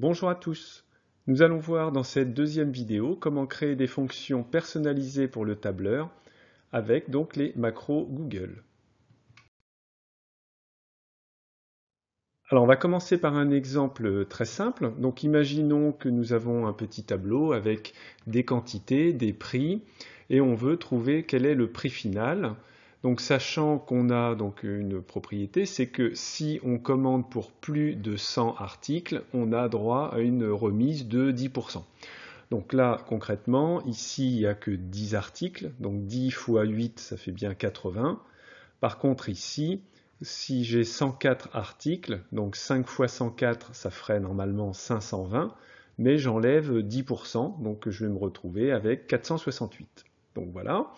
Bonjour à tous Nous allons voir dans cette deuxième vidéo comment créer des fonctions personnalisées pour le tableur avec donc les macros Google. Alors on va commencer par un exemple très simple. Donc imaginons que nous avons un petit tableau avec des quantités, des prix, et on veut trouver quel est le prix final donc sachant qu'on a donc une propriété, c'est que si on commande pour plus de 100 articles, on a droit à une remise de 10%. Donc là, concrètement, ici, il n'y a que 10 articles, donc 10 fois 8, ça fait bien 80. Par contre, ici, si j'ai 104 articles, donc 5 fois 104, ça ferait normalement 520, mais j'enlève 10%, donc je vais me retrouver avec 468. Donc voilà.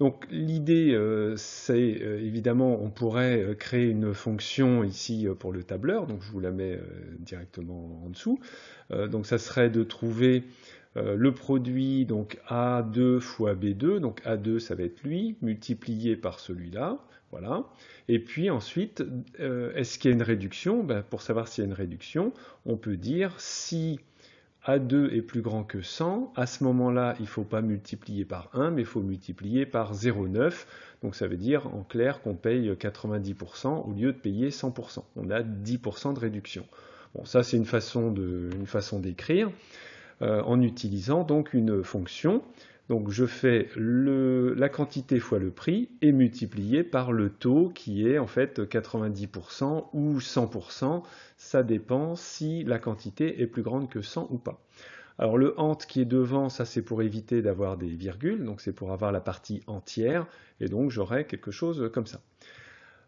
Donc l'idée, euh, c'est euh, évidemment, on pourrait euh, créer une fonction ici pour le tableur, donc je vous la mets directement en dessous. donc ça serait de trouver le produit donc A2 fois B2, donc A2 ça va être lui, multiplié par celui-là, voilà. Et puis ensuite, est-ce qu'il y a une réduction ben, Pour savoir s'il y a une réduction, on peut dire si a2 est plus grand que 100, à ce moment-là, il ne faut pas multiplier par 1, mais il faut multiplier par 0,9. Donc ça veut dire en clair qu'on paye 90% au lieu de payer 100%. On a 10% de réduction. Bon, ça c'est une façon d'écrire euh, en utilisant donc une fonction donc je fais la quantité fois le prix et multiplié par le taux qui est en fait 90% ou 100%, ça dépend si la quantité est plus grande que 100 ou pas. Alors le ant qui est devant, ça c'est pour éviter d'avoir des virgules, donc c'est pour avoir la partie entière, et donc j'aurai quelque chose comme ça.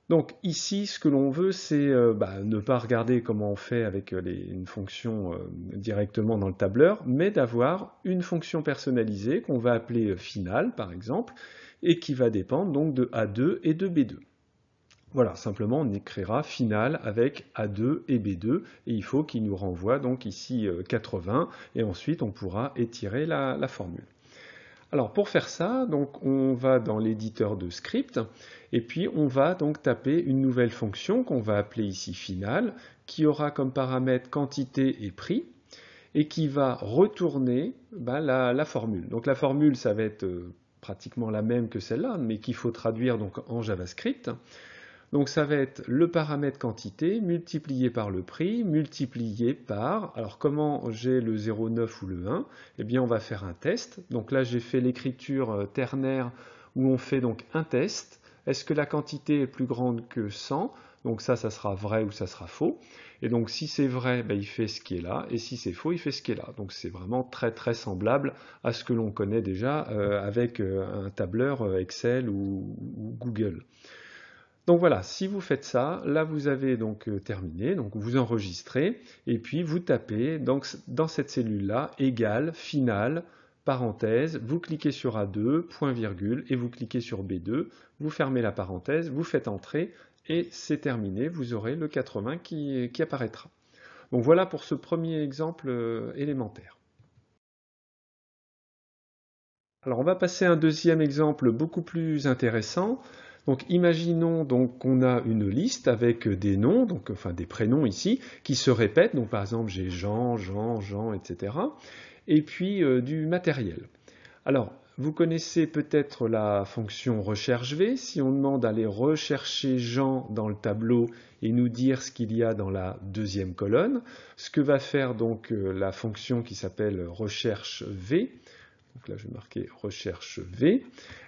Donc ici, ce que l'on veut, c'est euh, bah, ne pas regarder comment on fait avec euh, une fonction euh, directement dans le tableur, mais d'avoir une fonction personnalisée qu'on va appeler finale, par exemple, et qui va dépendre donc de A2 et de B2. Voilà, simplement on écrira finale avec A2 et B2, et il faut qu'il nous renvoie donc ici 80, et ensuite on pourra étirer la formule. Alors pour faire ça, donc on va dans l'éditeur de script et puis on va donc taper une nouvelle fonction qu'on va appeler ici finale qui aura comme paramètre quantité et prix et qui va retourner ben, la, formule. Donc la formule ça va être euh, pratiquement la même que celle-là mais qu'il faut traduire donc en JavaScript. Donc ça va être le paramètre quantité multiplié par le prix, multiplié par, alors comment j'ai le 0,9 ou le 1 Eh bien on va faire un test. Donc là j'ai fait l'écriture euh, ternaire où on fait donc un test. Est-ce que la quantité est plus grande que 100 Donc ça, ça sera vrai ou ça sera faux. Et donc si c'est vrai, ben, il fait ce qui est là, et si c'est faux, il fait ce qui est là. Donc c'est vraiment très très semblable à ce que l'on connaît déjà euh, avec euh, un tableur Excel ou Google. Donc voilà, si vous faites ça, là vous avez donc euh, terminé, donc vous enregistrez, et puis vous tapez dans cette cellule-là, égal, finale, parenthèse, vous cliquez sur A2, point virgule, et vous cliquez sur B2, vous fermez la parenthèse, vous faites entrer, et c'est terminé, vous aurez le 80 qui, qui apparaîtra. Donc voilà pour ce premier exemple euh, élémentaire. Alors on va passer à un deuxième exemple beaucoup plus intéressant. Donc imaginons donc qu'on a une liste avec des noms, donc enfin des prénoms ici, qui se répètent. Donc par exemple j'ai Jean, Jean, Jean, etc. Et puis euh, du matériel. Alors vous connaissez peut-être la fonction recherche V. Si on demande d'aller rechercher Jean dans le tableau et nous dire ce qu'il y a dans la deuxième colonne, ce que va faire donc euh, la fonction qui s'appelle recherche V, donc là je vais marquer recherche V,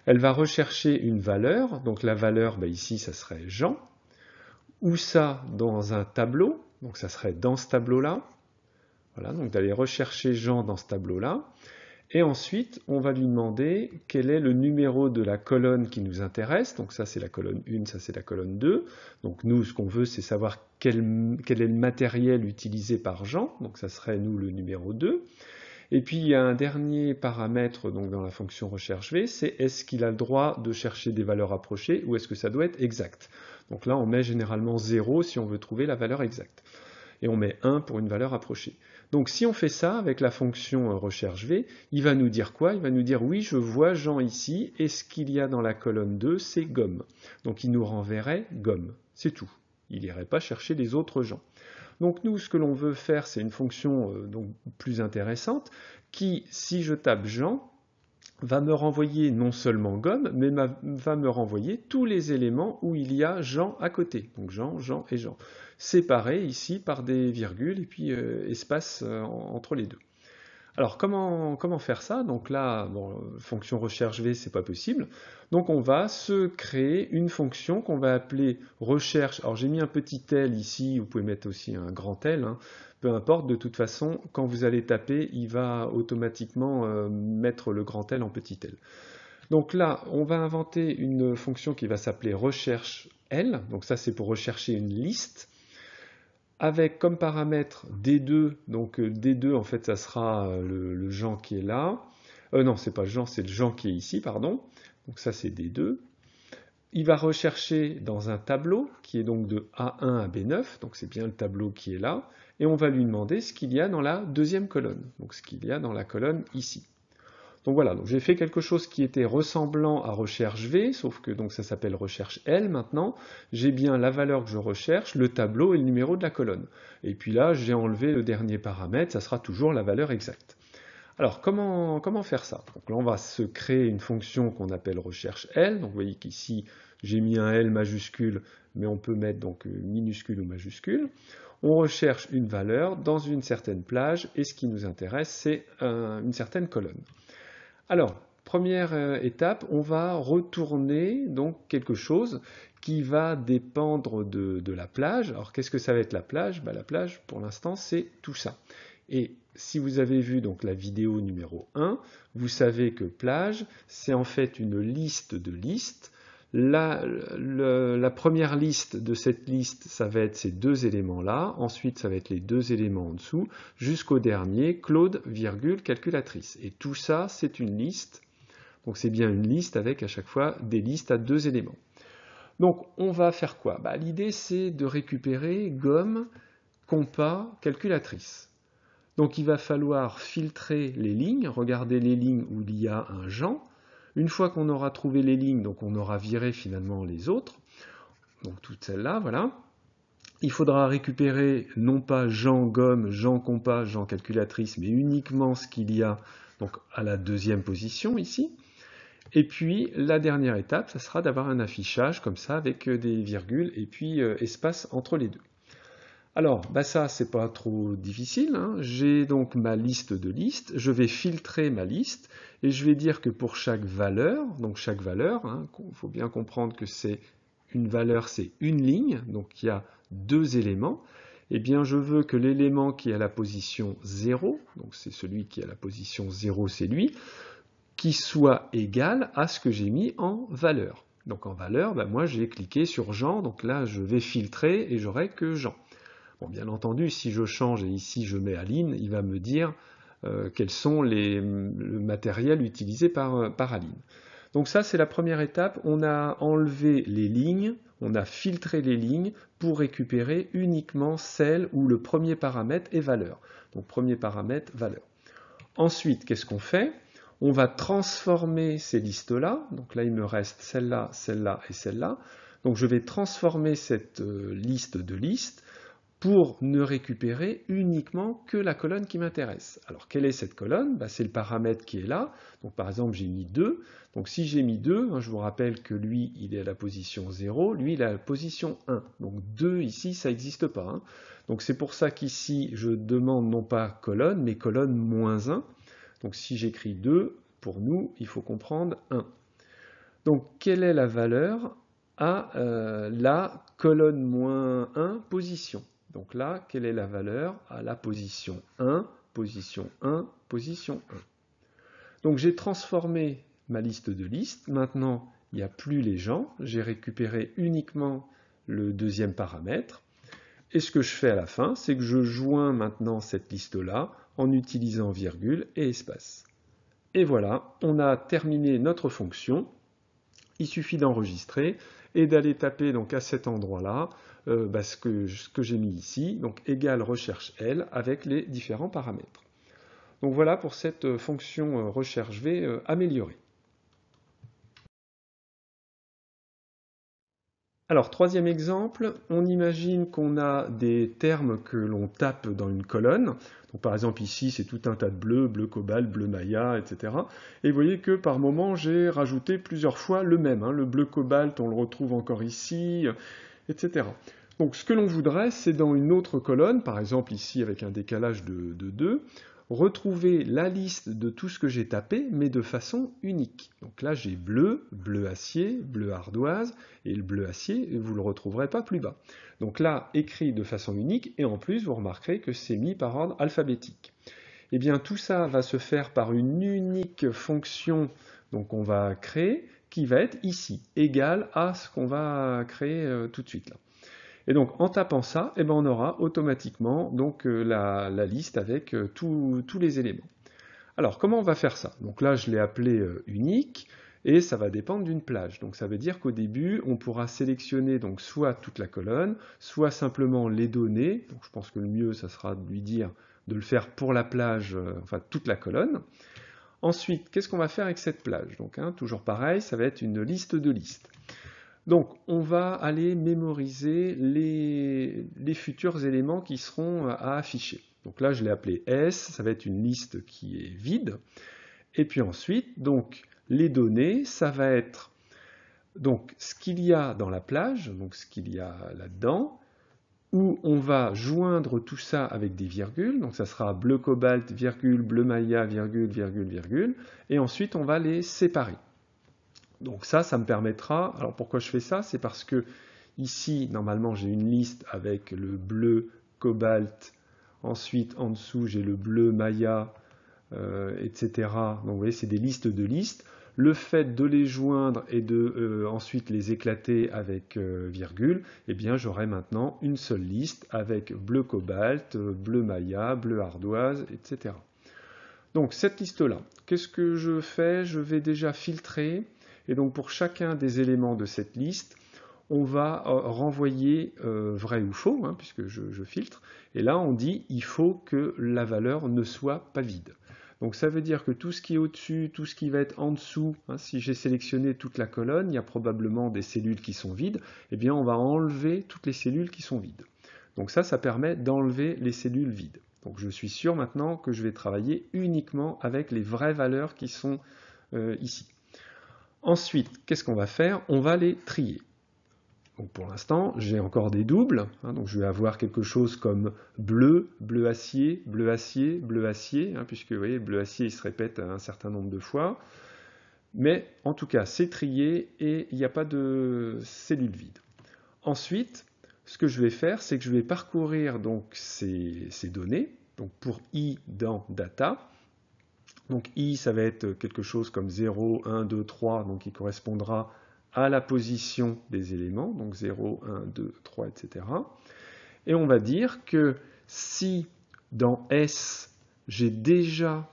elle va rechercher une valeur, donc la valeur ben, ici ça serait Jean, ou ça dans un tableau, donc ça serait dans ce tableau-là, voilà, donc d'aller rechercher Jean dans ce tableau-là, et ensuite on va lui demander quel est le numéro de la colonne qui nous intéresse, donc ça c'est la colonne 1, ça c'est la colonne 2, donc nous ce qu'on veut c'est savoir quel, quel est le matériel utilisé par Jean, donc ça serait nous le numéro 2, et puis il y a un dernier paramètre dans la fonction recherche v, c'est est-ce qu'il a le droit de chercher des valeurs approchées ou est-ce que ça doit être exact. Donc là on met généralement 0 si on veut trouver la valeur exacte. Et on met 1 pour une valeur approchée. Donc si on fait ça avec la fonction euh, recherche v, il va nous dire quoi Il va nous dire oui, je vois Jean ici, et ce qu'il y a dans la colonne 2, c'est gomme. Donc il nous renverrait gomme, c'est tout. Il n'irait pas chercher les autres gens. Donc nous, ce que l'on veut faire, c'est une fonction euh, donc plus intéressante qui, si je tape Jean, va me renvoyer non seulement gomme, mais va me renvoyer tous les éléments où il y a Jean à côté. Donc Jean, Jean et Jean. Séparés ici par des virgules et puis euh, espace euh, entre les deux. Alors comment, faire ça Donc là, bon, fonction recherche v, c'est pas possible. Donc on va se créer une fonction qu'on va appeler recherche. Alors j'ai mis un petit L ici, vous pouvez mettre aussi un grand L, hein. peu importe, de toute façon, quand vous allez taper, il va automatiquement euh, mettre le grand L en petit L. Donc là, on va inventer une fonction qui va s'appeler recherche L, donc ça c'est pour rechercher une liste avec comme paramètre D2, donc euh, D2 en fait ça sera euh, le, Jean qui est là, euh, non c'est pas le Jean, c'est le Jean qui est ici, pardon, donc ça c'est D2, il va rechercher dans un tableau qui est donc de A1 à B9, donc c'est bien le tableau qui est là, et on va lui demander ce qu'il y a dans la deuxième colonne, donc ce qu'il y a dans la colonne ici. Donc voilà, donc j'ai fait quelque chose qui était ressemblant à recherche V, sauf que donc ça s'appelle recherche L maintenant. J'ai bien la valeur que je recherche, le tableau et le numéro de la colonne. Et puis là, j'ai enlevé le dernier paramètre, ça sera toujours la valeur exacte. Alors comment, comment faire ça Donc là, on va se créer une fonction qu'on appelle recherche L. Donc vous voyez qu'ici, j'ai mis un L majuscule, mais on peut mettre donc euh, minuscule ou majuscule. On recherche une valeur dans une certaine plage, et ce qui nous intéresse, c'est une certaine colonne. Alors, première euh, étape, on va retourner donc quelque chose qui va dépendre de, la plage. Alors, qu'est-ce que ça va être la plage bah, La plage, pour l'instant, c'est tout ça. Et si vous avez vu donc la vidéo numéro 1, vous savez que plage, c'est en fait une liste de listes la, première liste de cette liste, ça va être ces deux éléments-là. Ensuite, ça va être les deux éléments en dessous, jusqu'au dernier, Claude, virgule, calculatrice. Et tout ça, c'est une liste. Donc c'est bien une liste avec à chaque fois des listes à deux éléments. Donc on va faire quoi bah, L'idée, c'est de récupérer gomme, compas, calculatrice. Donc il va falloir filtrer les lignes, regarder les lignes où il y a un genre. Une fois qu'on aura trouvé les lignes, donc on aura viré finalement les autres, donc toutes celles-là, voilà, il faudra récupérer non pas Jean gomme, Jean compas, Jean calculatrice, mais uniquement ce qu'il y a donc à la deuxième position ici. Et puis la dernière étape, ça sera d'avoir un affichage comme ça avec euh, des virgules et puis euh, espace entre les deux. Alors, bah ça, c'est pas trop difficile. Hein. J'ai donc ma liste de listes. Je vais filtrer ma liste et je vais dire que pour chaque valeur, donc chaque valeur, il hein, faut bien comprendre que c'est une valeur, c'est une ligne, donc il y a deux éléments. et eh bien, je veux que l'élément qui est à la position 0, donc c'est celui qui est à la position 0, c'est lui, qui soit égal à ce que j'ai mis en valeur. Donc en valeur, bah, moi j'ai cliqué sur Jean, donc là je vais filtrer et j'aurai que Jean. Bon, bien entendu, si je change et ici je mets Aline, il va me dire euh, quels sont les, matériels utilisés par, euh, par Aline. Donc ça, c'est la première étape. On a enlevé les lignes, on a filtré les lignes pour récupérer uniquement celles où le premier paramètre est valeur. Donc premier paramètre, valeur. Ensuite, qu'est-ce qu'on fait On va transformer ces listes-là. Donc là, il me reste celle-là, celle-là et celle-là. Donc je vais transformer cette euh, liste de listes pour ne récupérer uniquement que la colonne qui m'intéresse. Alors quelle est cette colonne bah, C'est le paramètre qui est là. Donc par exemple j'ai mis 2. Donc si j'ai mis 2, hein, je vous rappelle que lui il est à la position 0, lui il est à la position 1. Donc 2 ici ça n'existe pas. Hein. Donc c'est pour ça qu'ici je demande non pas colonne mais colonne moins 1. Donc si j'écris 2, pour nous il faut comprendre 1. Donc quelle est la valeur à euh, la colonne moins 1 position donc là, quelle est la valeur à la position 1, position 1, position 1. Donc j'ai transformé ma liste de listes. Maintenant, il n'y a plus les gens. J'ai récupéré uniquement le deuxième paramètre. Et ce que je fais à la fin, c'est que je joins maintenant cette liste-là en utilisant virgule et espace. Et voilà, on a terminé notre fonction. Il suffit d'enregistrer et d'aller taper donc à cet endroit-là euh, bah, ce que, ce que j'ai mis ici, donc égale recherche L avec les différents paramètres. Donc voilà pour cette euh, fonction euh, recherche V améliorée. Alors, troisième exemple, on imagine qu'on a des termes que l'on tape dans une colonne. par exemple, ici, c'est tout un tas de bleus, bleu cobalt, bleu maya, etc. Et vous voyez que par moment, j'ai rajouté plusieurs fois le même. Hein. Le bleu cobalt, on le retrouve encore ici, etc. Donc, ce que l'on voudrait, c'est dans une autre colonne, par exemple ici avec un décalage de, de retrouver la liste de tout ce que j'ai tapé, mais de façon unique. Donc là, j'ai bleu, bleu acier, bleu ardoise, et le bleu acier, vous ne le retrouverez pas plus bas. Donc là, écrit de façon unique, et en plus, vous remarquerez que c'est mis par ordre alphabétique. Eh bien, tout ça va se faire par une unique fonction donc on va créer, qui va être ici, égale à ce qu'on va créer euh, tout de suite. Là. Et donc en tapant ça, eh ben, on aura automatiquement donc, euh, la, liste avec euh, tous les éléments. Alors comment on va faire ça Donc là je l'ai appelé euh, unique et ça va dépendre d'une plage. Donc ça veut dire qu'au début, on pourra sélectionner soit toute la colonne, soit simplement les données. je pense que le mieux, ça sera de lui dire de le faire pour la plage, enfin toute la colonne. Ensuite, qu'est-ce qu'on va faire avec cette plage Donc hein, toujours pareil, ça va être une liste de listes. Donc on va aller mémoriser les, futurs éléments qui seront euh, à afficher. Donc là je l'ai appelé S, ça va être une liste qui est vide. Et puis ensuite, donc les données, ça va être donc ce qu'il y a dans la plage, donc ce qu'il y a là-dedans, où on va joindre tout ça avec des virgules, donc ça sera bleu cobalt, virgule, bleu maya, virgule, virgule, virgule, et ensuite on va les séparer. Donc ça, ça me permettra... Alors pourquoi je fais ça C'est parce que ici, normalement, j'ai une liste avec le bleu, cobalt, ensuite en dessous, j'ai le bleu, maya, euh, etc. Donc vous voyez, c'est des listes de listes. Le fait de les joindre et de euh, ensuite les éclater avec euh, virgule, eh bien j'aurai maintenant une seule liste avec bleu cobalt, bleu maya, bleu ardoise, etc. Donc cette liste-là, qu'est-ce que je fais Je vais déjà filtrer et donc pour chacun des éléments de cette liste, on va euh, renvoyer euh, vrai ou faux, hein, puisque je, filtre, et là on dit il faut que la valeur ne soit pas vide. Donc ça veut dire que tout ce qui est au-dessus, tout ce qui va être en dessous, hein, si j'ai sélectionné toute la colonne, il y a probablement des cellules qui sont vides, eh bien on va enlever toutes les cellules qui sont vides. Donc ça, ça permet d'enlever les cellules vides. Donc je suis sûr maintenant que je vais travailler uniquement avec les vraies valeurs qui sont euh, ici. Ensuite, qu'est-ce qu'on va faire On va les trier. pour l'instant, j'ai encore des doubles, hein, donc je vais avoir quelque chose comme bleu, bleu acier, bleu acier, bleu acier, hein, puisque vous voyez, bleu acier il se répète un certain nombre de fois. Mais en tout cas, c'est trié et il n'y a pas de cellule vide. Ensuite, ce que je vais faire, c'est que je vais parcourir donc ces, ces données, donc pour i dans data, donc i, ça va être quelque chose comme 0, 1, 2, 3, donc qui correspondra à la position des éléments, donc 0, 1, 2, 3, etc. Et on va dire que si dans S, j'ai déjà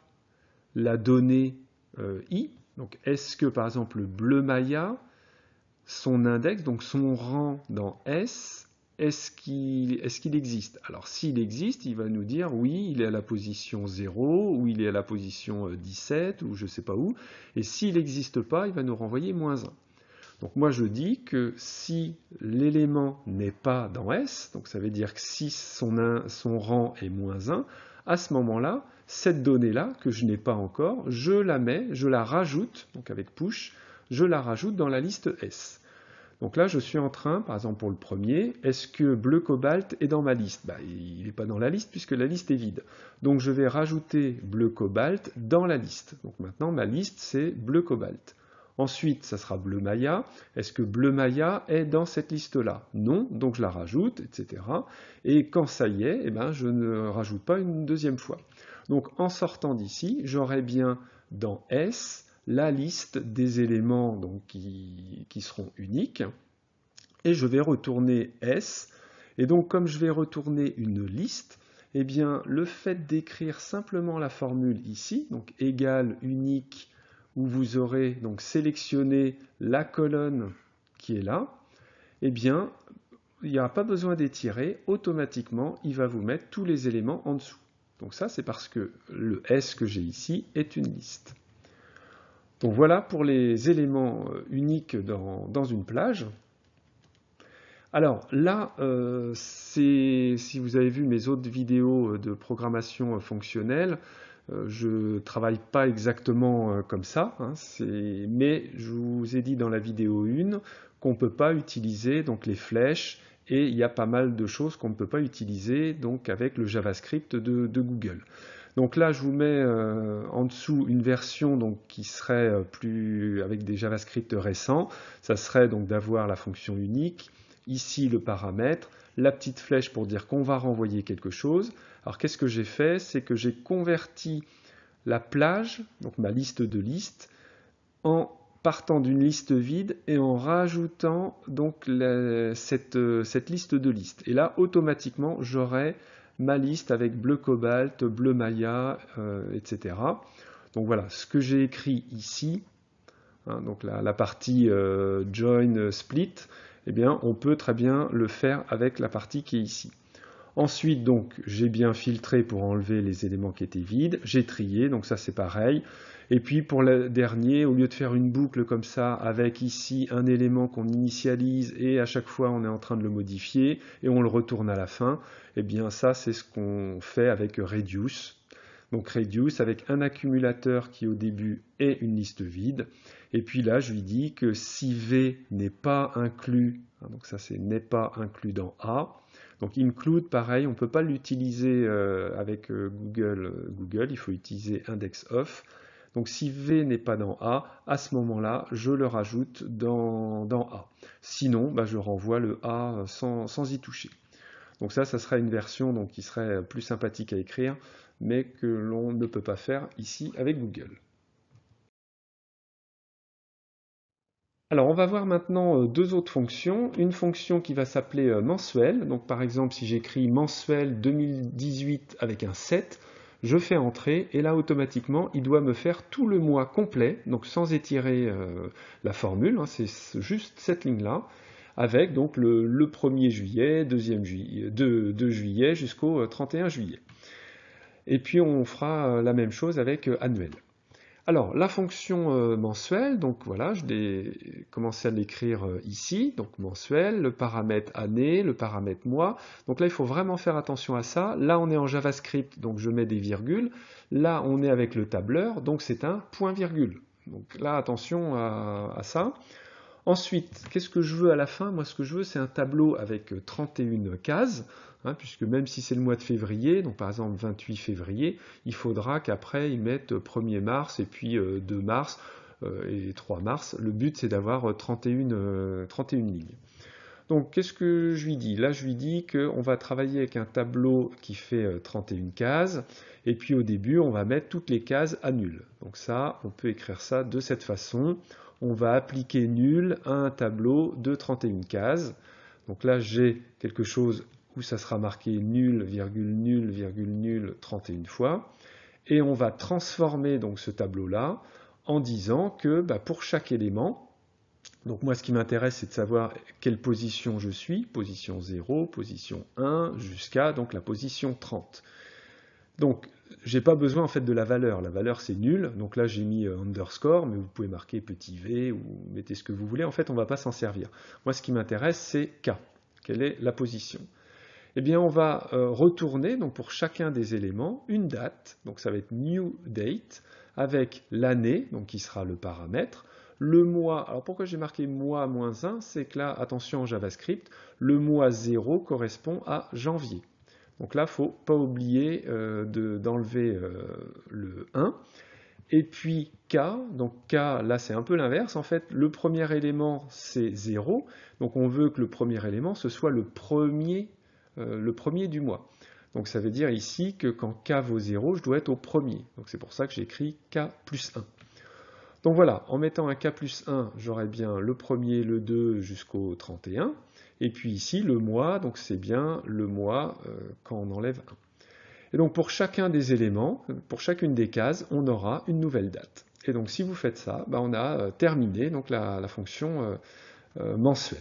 la donnée euh, i, donc est-ce que par exemple le bleu Maya, son index, donc son rang dans S, est-ce qu'il existe Alors s'il existe, il va nous dire oui, il est à la position 0, ou il est à la position 17, euh, ou je ne sais pas où. Et s'il n'existe pas, il va nous renvoyer moins 1. Donc moi je dis que si l'élément n'est pas dans S, donc ça veut dire que si son, son rang est moins 1, à ce moment-là, cette donnée-là, que je n'ai pas encore, je la mets, je la rajoute, donc avec push, je la rajoute dans la liste S. Donc là, je suis en train, par exemple pour le premier, est-ce que bleu cobalt est dans ma liste bah, Il n'est pas dans la liste puisque la liste est vide. Donc je vais rajouter bleu cobalt dans la liste. Donc maintenant, ma liste, c'est bleu cobalt. Ensuite, ça sera bleu Maya. Est-ce que bleu Maya est dans cette liste-là Non, donc je la rajoute, etc. Et quand ça y est, eh ben, je ne rajoute pas une deuxième fois. Donc en sortant d'ici, j'aurai bien dans S la liste des éléments donc, qui, seront uniques. Et je vais retourner S. Et donc comme je vais retourner une liste, eh bien le fait d'écrire simplement la formule ici, donc égale unique, où vous aurez donc sélectionné la colonne qui est là, eh bien il n'y a pas besoin d'étirer, automatiquement il va vous mettre tous les éléments en dessous. Donc ça c'est parce que le S que j'ai ici est une liste. Donc voilà pour les éléments euh, uniques dans, une plage. Alors là, euh, si vous avez vu mes autres vidéos euh, de programmation fonctionnelle, je ne travaille pas exactement comme ça, hein, mais je vous ai dit dans la vidéo 1 qu'on ne peut pas utiliser donc, les flèches et il y a pas mal de choses qu'on ne peut pas utiliser donc, avec le JavaScript de Google. Donc là, je vous mets euh, en dessous une version donc, qui serait euh, plus avec des JavaScript récents. Ça serait donc d'avoir la fonction unique, ici le paramètre, la petite flèche pour dire qu'on va renvoyer quelque chose. Alors qu'est-ce que j'ai fait C'est que j'ai converti la plage, donc ma liste de listes, en partant d'une liste vide et en rajoutant donc cette, euh, cette, liste de listes. Et là, automatiquement, j'aurai ma liste avec bleu cobalt, bleu maya, euh, etc. Donc voilà, ce que j'ai écrit ici, hein, donc la, partie euh, join euh, split, eh bien on peut très bien le faire avec la partie qui est ici. Ensuite, donc, j'ai bien filtré pour enlever les éléments qui étaient vides. J'ai trié, donc ça c'est pareil. Et puis pour le dernier, au lieu de faire une boucle comme ça avec ici un élément qu'on initialise et à chaque fois on est en train de le modifier et on le retourne à la fin, et eh bien ça c'est ce qu'on fait avec Reduce. Donc Reduce avec un accumulateur qui au début est une liste vide. Et puis là je lui dis que si V n'est pas inclus, hein, donc ça c'est n'est pas inclus dans A, donc include, pareil, on ne peut pas l'utiliser euh, avec euh, Google, euh, Google, il faut utiliser index donc si V n'est pas dans A, à ce moment-là, je le rajoute dans, A. Sinon, bah, je renvoie le A sans, y toucher. Donc ça, ça serait une version qui serait plus sympathique à écrire, mais que l'on ne peut pas faire ici avec Google. Alors on va voir maintenant euh, deux autres fonctions. Une fonction qui va s'appeler euh, mensuel. Donc par exemple si j'écris mensuel 2018 avec un 7, je fais entrer et là automatiquement il doit me faire tout le mois complet, donc sans étirer euh, la formule, hein, c'est juste cette ligne-là, avec donc le, 1er juillet, 2e juillet, 2 juillet jusqu'au 31 euh, juillet. Et puis on fera euh, la même chose avec annuel. Alors, la fonction euh, mensuelle, donc voilà, je vais commencer à l'écrire euh, ici, donc mensuelle, le paramètre année, le paramètre mois. Donc là, il faut vraiment faire attention à ça. Là, on est en JavaScript, donc je mets des virgules. Là, on est avec le tableur, donc c'est un point-virgule. Donc là, attention à ça. Ensuite, qu'est-ce que je veux à la fin Moi, ce que je veux, c'est un tableau avec 31 euh, cases, hein, puisque même si c'est le mois de février, donc par exemple 28 février, il faudra qu'après, ils mettent 1er euh, mars et puis 2 euh, mars et 3 mars. Le but, c'est d'avoir 31, 31 lignes. Donc, qu'est-ce que je lui dis Là, je lui dis qu'on va travailler avec un tableau qui fait 31 cases, et puis au début, on va mettre toutes les cases à nul. Donc ça, on peut écrire ça de cette façon on va appliquer nul à un tableau de 31 cases. Donc là, j'ai quelque chose où ça sera marqué nul, virgule, nul, virgule, nul 31 fois. Et on va transformer donc ce tableau-là en disant que bah, pour chaque élément, donc moi ce qui m'intéresse c'est de savoir quelle position je suis, position 0, position 1, jusqu'à donc la position 30. Donc j'ai pas besoin en fait de la valeur. La valeur c'est nul, donc là j'ai mis euh, underscore, mais vous pouvez marquer petit v ou mettez ce que vous voulez. En fait, on va pas s'en servir. Moi, ce qui m'intéresse, c'est k. Quelle est la position Eh bien, on va euh, retourner donc pour chacun des éléments une date. Donc ça va être new date avec l'année, donc qui sera le paramètre. Le mois, alors pourquoi j'ai marqué mois moins 1 C'est que là, attention en JavaScript, le mois 0 correspond à janvier. Donc là, il ne faut pas oublier euh, d'enlever euh, le 1. Et puis K, donc K, là c'est un peu l'inverse. En fait, le premier élément c'est 0. Donc on veut que le premier élément ce soit le premier, euh, le premier du mois. Donc ça veut dire ici que quand K vaut 0, je dois être au premier. Donc c'est pour ça que j'écris K plus 1. Donc voilà, en mettant un K plus 1, j'aurai bien le premier, le 2 jusqu'au 31. Et puis ici, le mois, donc c'est bien le mois euh, quand on enlève 1. Et donc pour chacun des éléments, pour chacune des cases, on aura une nouvelle date. Et donc si vous faites ça, bah, on a euh, terminé la, fonction euh, mensuelle.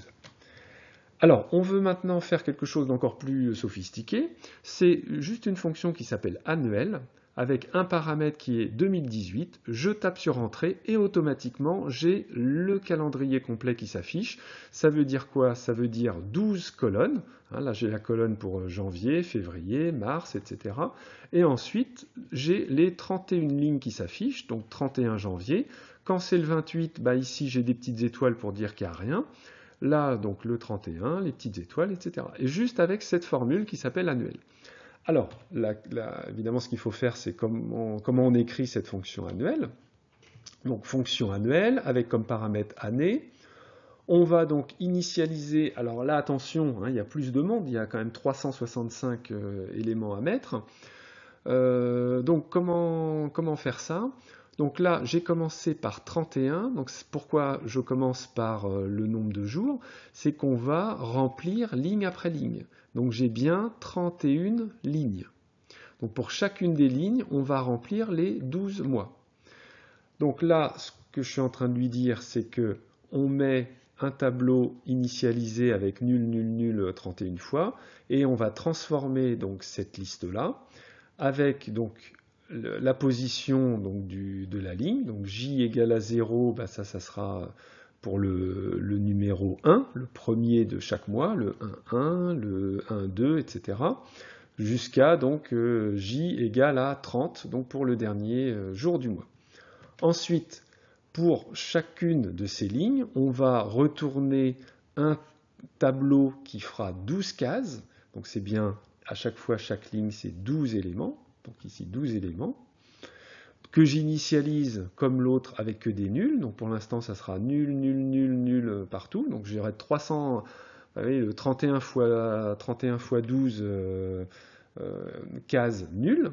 Alors, on veut maintenant faire quelque chose d'encore plus sophistiqué. C'est juste une fonction qui s'appelle annuelle » avec un paramètre qui est 2018, je tape sur entrée et automatiquement j'ai le calendrier complet qui s'affiche. Ça veut dire quoi Ça veut dire 12 colonnes. Hein, là j'ai la colonne pour euh, janvier, février, mars, etc. Et ensuite j'ai les 31 lignes qui s'affichent, donc 31 janvier. Quand c'est le 28, bah, ici j'ai des petites étoiles pour dire qu'il n'y a rien. Là, donc le 31, les petites étoiles, etc. Et juste avec cette formule qui s'appelle annuelle. Alors, évidemment, ce qu'il faut faire, c'est comment, on écrit cette fonction annuelle. Donc, fonction annuelle avec comme paramètre année. On va donc initialiser, alors là, attention, hein, il y a plus de monde, il y a quand même 365 euh, éléments à mettre. Euh, donc, comment faire ça donc là, j'ai commencé par 31. Donc pourquoi je commence par euh, le nombre de jours C'est qu'on va remplir ligne après ligne. Donc j'ai bien 31 lignes. Donc pour chacune des lignes, on va remplir les 12 mois. Donc là, ce que je suis en train de lui dire, c'est que on met un tableau initialisé avec nul, nul, nul 31 euh, fois, et on va transformer donc cette liste-là avec donc la position donc, de la ligne. Donc j égale à 0, bah, ben, ça, ça sera pour le, numéro 1, le premier de chaque mois, le 1-1, le 1-2, etc. Jusqu'à donc euh, j égale à 30, donc pour le dernier euh, jour du mois. Ensuite, pour chacune de ces lignes, on va retourner un tableau qui fera 12 cases. Donc c'est bien, à chaque fois, chaque ligne, c'est 12 éléments donc ici 12 éléments, que j'initialise comme l'autre avec que des nuls, donc pour l'instant ça sera nul, nul, nul, nul euh, partout, donc j'aurai 300, voyez, 31 fois, 31 12 euh, euh, cases nulles,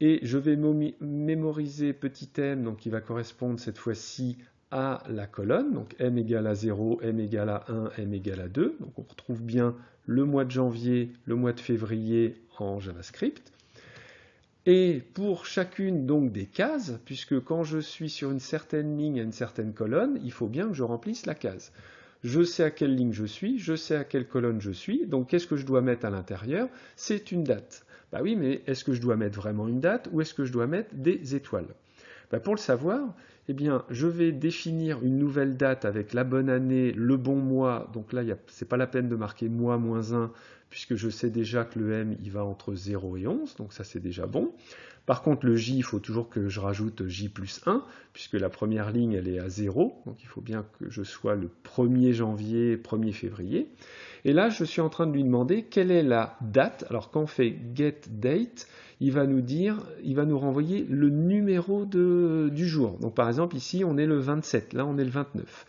et je vais mémoriser petit m, qui va correspondre cette fois-ci à la colonne, donc m égale à 0, m égale à 1, m égale à 2, donc on retrouve bien le mois de janvier, le mois de février en JavaScript, et pour chacune donc des cases, puisque quand je suis sur une certaine ligne et une certaine colonne, il faut bien que je remplisse la case. Je sais à quelle ligne je suis, je sais à quelle colonne je suis, donc qu'est-ce que je dois mettre à l'intérieur C'est une date. Bah oui, mais est-ce que je dois mettre vraiment une date ou est-ce que je dois mettre des étoiles bah, Pour le savoir, eh bien, je vais définir une nouvelle date avec la bonne année, le bon mois. Donc là, ce n'est pas la peine de marquer mois moins 1, puisque je sais déjà que le M, il va entre 0 et 11, donc ça c'est déjà bon. Par contre, le J, il faut toujours que je rajoute J plus 1, puisque la première ligne, elle est à 0, donc il faut bien que je sois le 1er janvier, 1er février. Et là, je suis en train de lui demander quelle est la date. Alors quand on fait get date, il va nous dire, il va nous renvoyer le numéro du jour. Donc par exemple ici, on est le 27, là on est le 29.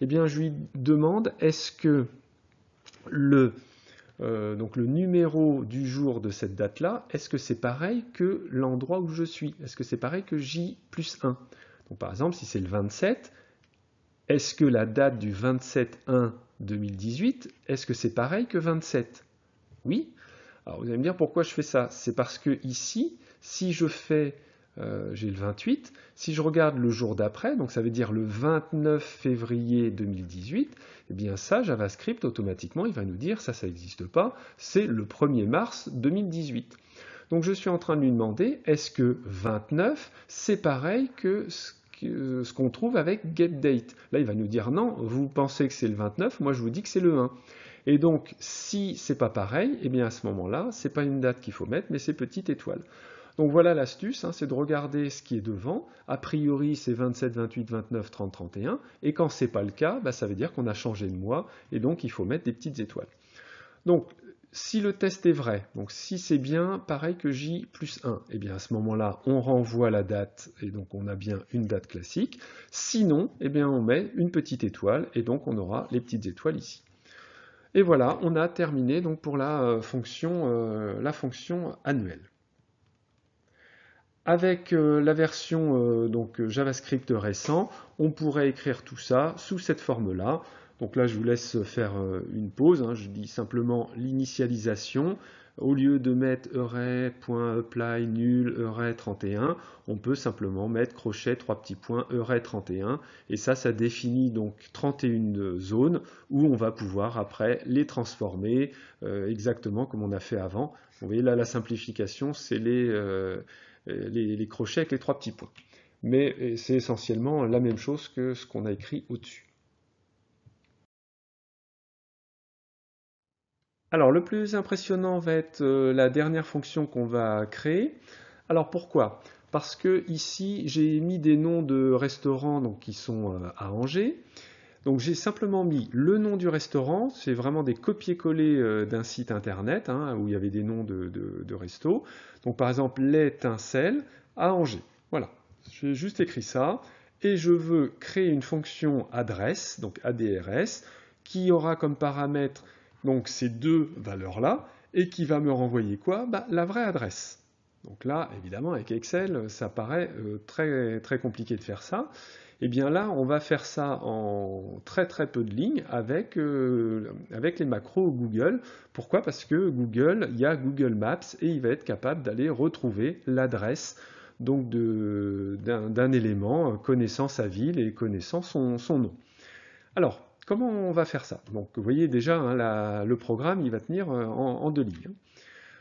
Eh bien, je lui demande est-ce que le euh, donc le numéro du jour de cette date-là, est-ce que c'est pareil que l'endroit où je suis Est-ce que c'est pareil que J plus 1 Donc par exemple, si c'est le 27, est-ce que la date du 27-1 2018, est-ce que c'est pareil que 27 Oui. Alors vous allez me dire pourquoi je fais ça. C'est parce que ici, si je fais, euh, j'ai le 28, si je regarde le jour d'après, donc ça veut dire le 29 février 2018, et eh bien ça, JavaScript, automatiquement, il va nous dire, ça, ça n'existe pas, c'est le 1er mars 2018. Donc je suis en train de lui demander, est-ce que 29, c'est pareil que ce euh, ce qu'on trouve avec getDate. Là, il va nous dire non, vous pensez que c'est le 29, moi je vous dis que c'est le 1. Et donc, si c'est pas pareil, eh bien à ce moment-là, c'est pas une date qu'il faut mettre, mais c'est petite étoile. Donc voilà l'astuce, hein, c'est de regarder ce qui est devant. A priori, c'est 27, 28, 29, 30, 31. Et quand c'est pas le cas, bah, ça veut dire qu'on a changé de mois, et donc il faut mettre des petites étoiles. Donc si le test est vrai, donc si c'est bien pareil que j plus 1, et eh bien à ce moment-là, on renvoie la date, et donc on a bien une date classique. Sinon, et eh bien on met une petite étoile, et donc on aura les petites étoiles ici. Et voilà, on a terminé donc pour la, euh, fonction, euh, la fonction annuelle. Avec euh, la version donc, JavaScript récent, on pourrait écrire tout ça sous cette forme-là. Donc là, je vous laisse faire euh, une pause. Hein. Je dis simplement l'initialisation. Au lieu de mettre array.apply nul array31, on peut simplement mettre crochet trois petits points array31 et ça ça définit donc 31 zones où on va pouvoir après les transformer euh, exactement comme on a fait avant. Vous voyez là la simplification, c'est les, euh, les, les crochets avec les trois petits points. Mais c'est essentiellement la même chose que ce qu'on a écrit au-dessus. Alors le plus impressionnant va être euh, la dernière fonction qu'on va créer. Alors pourquoi Parce que ici j'ai mis des noms de restaurants qui sont euh, à Angers. Donc j'ai simplement mis le nom du restaurant, c'est vraiment des copier-coller euh, d'un site internet hein, où il y avait des noms de, de restos. Donc par exemple l'étincelle à Angers. Voilà, j'ai juste écrit ça et je veux créer une fonction adresse, donc ADRS, qui aura comme paramètre donc ces deux valeurs-là, et qui va me renvoyer quoi bah, La vraie adresse. Donc là, évidemment, avec Excel, ça paraît euh, très, très compliqué de faire ça. Et eh bien là, on va faire ça en très très peu de lignes avec, euh, avec les macros Google. Pourquoi Parce que Google, il y a Google Maps et il va être capable d'aller retrouver l'adresse donc d'un élément euh, connaissant sa ville et connaissant son, son nom. Alors, Comment on va faire ça Donc vous voyez déjà, hein, le programme il va tenir euh, en, deux lignes. Hein.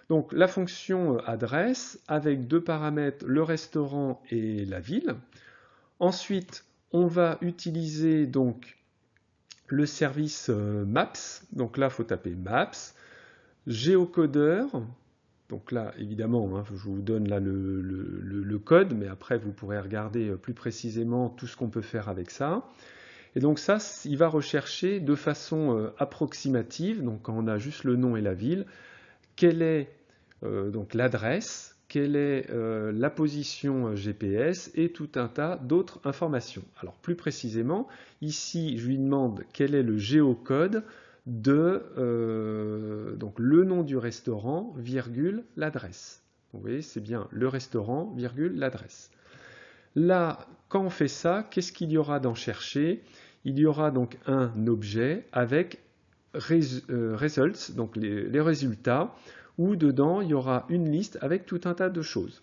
Donc la fonction euh, adresse avec deux paramètres, le restaurant et la ville. Ensuite, on va utiliser donc le service euh, maps. Donc là, il faut taper maps. Géocodeur. Donc là, évidemment, hein, je vous donne là le, code, mais après, vous pourrez regarder plus précisément tout ce qu'on peut faire avec ça. Et donc ça, il va rechercher de façon euh, approximative, donc quand on a juste le nom et la ville, quelle est euh, donc l'adresse, quelle est euh, la position GPS et tout un tas d'autres informations. Alors plus précisément, ici je lui demande quel est le géocode de donc le nom du restaurant, virgule, l'adresse. Vous voyez, c'est bien le restaurant, virgule, l'adresse. Là, quand on fait ça, qu'est-ce qu'il y aura d'en chercher il y aura donc un objet avec euh, results, donc les, résultats, où dedans il y aura une liste avec tout un tas de choses.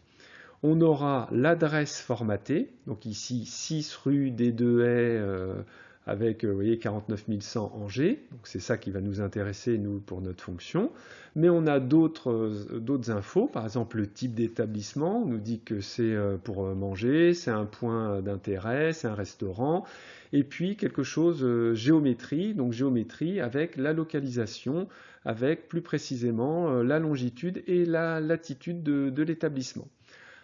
On aura l'adresse formatée, donc ici 6 rue des Deux Haies, euh, avec euh, vous voyez, 49 100 en G, donc c'est ça qui va nous intéresser nous pour notre fonction, mais on a d'autres euh, infos, par exemple le type d'établissement, on nous dit que c'est euh, pour manger, c'est un point d'intérêt, c'est un restaurant, et puis quelque chose géométrie, donc géométrie avec la localisation, avec plus précisément la longitude et la latitude de, de l'établissement.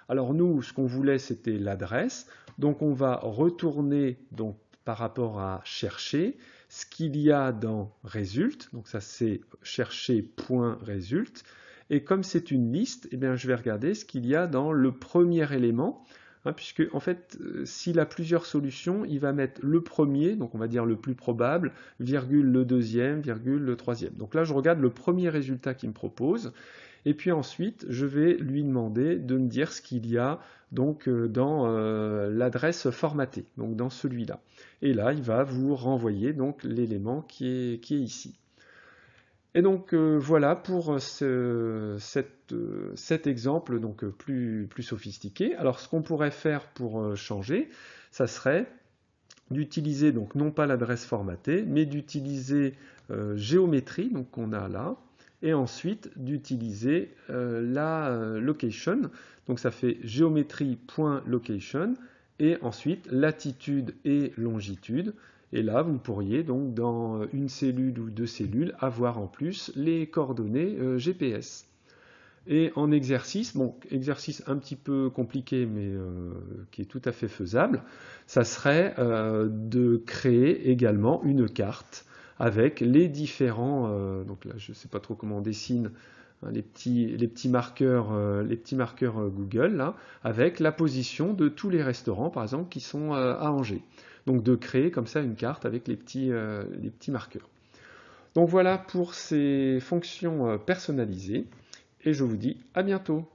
Alors nous, ce qu'on voulait, c'était l'adresse. Donc on va retourner donc, par rapport à chercher, ce qu'il y a dans résulte, donc ça c'est chercher.result, et comme c'est une liste, eh bien, je vais regarder ce qu'il y a dans le premier élément, hein, puisque en fait, euh, s'il a plusieurs solutions, il va mettre le premier, donc on va dire le plus probable, virgule le deuxième, virgule le troisième. Donc là, je regarde le premier résultat qu'il me propose, et puis ensuite, je vais lui demander de me dire ce qu'il y a donc euh, dans euh, l'adresse formatée, donc dans celui-là. Et là, il va vous renvoyer donc l'élément qui est, ici. Et donc euh, voilà pour cet exemple donc plus, plus sophistiqué. Alors ce qu'on pourrait faire pour changer, ça serait d'utiliser donc non pas l'adresse formatée, mais d'utiliser géométrie, donc qu'on a là, et ensuite d'utiliser euh, la euh, location. Donc ça fait géométrie.location et ensuite latitude et longitude. Et là, vous pourriez donc dans une cellule ou deux cellules avoir en plus les coordonnées euh, GPS. Et en exercice, bon, exercice un petit peu compliqué mais qui est tout à fait faisable, ça serait de créer également une carte avec les différents, euh, donc là je ne sais pas trop comment on dessine hein, les, petits, les, petits, marqueurs, euh, les petits marqueurs euh, Google, avec la position de tous les restaurants par exemple qui sont à Angers. Donc de créer comme ça une carte avec les petits, les petits marqueurs. Donc voilà pour ces fonctions personnalisées et je vous dis à bientôt